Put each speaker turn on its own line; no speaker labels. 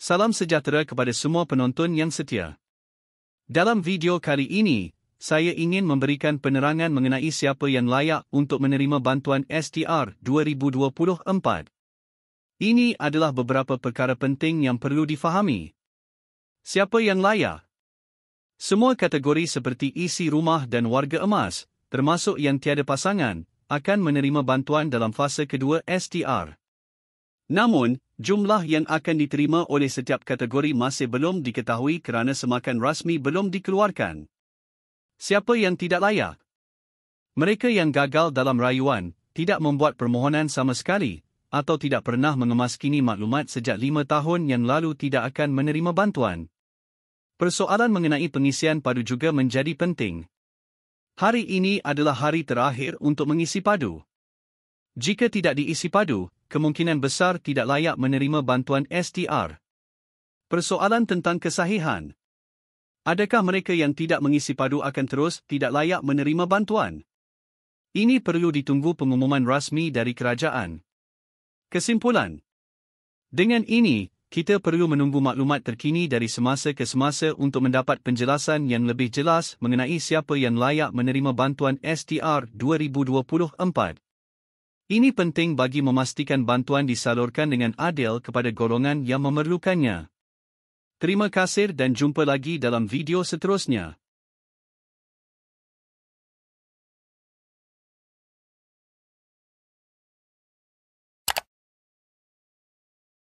Salam sejahtera kepada semua penonton yang setia. Dalam video kali ini, saya ingin memberikan penerangan mengenai siapa yang layak untuk menerima bantuan STR 2024. Ini adalah beberapa perkara penting yang perlu difahami. Siapa yang layak? Semua kategori seperti isi rumah dan warga emas, termasuk yang tiada pasangan, akan menerima bantuan dalam fasa kedua STR. Namun, Jumlah yang akan diterima oleh setiap kategori masih belum diketahui kerana semakan rasmi belum dikeluarkan. Siapa yang tidak layak? Mereka yang gagal dalam rayuan, tidak membuat permohonan sama sekali, atau tidak pernah mengemaskini maklumat sejak lima tahun yang lalu tidak akan menerima bantuan. Persoalan mengenai pengisian padu juga menjadi penting. Hari ini adalah hari terakhir untuk mengisi padu. Jika tidak diisi padu, kemungkinan besar tidak layak menerima bantuan STR. Persoalan tentang kesahihan. Adakah mereka yang tidak mengisi padu akan terus tidak layak menerima bantuan? Ini perlu ditunggu pengumuman rasmi dari kerajaan. Kesimpulan. Dengan ini, kita perlu menunggu maklumat terkini dari semasa ke semasa untuk mendapat penjelasan yang lebih jelas mengenai siapa yang layak menerima bantuan STR 2024. Ini penting bagi memastikan bantuan disalurkan dengan adil kepada golongan yang memerlukannya. Terima kasih dan jumpa lagi dalam video seterusnya.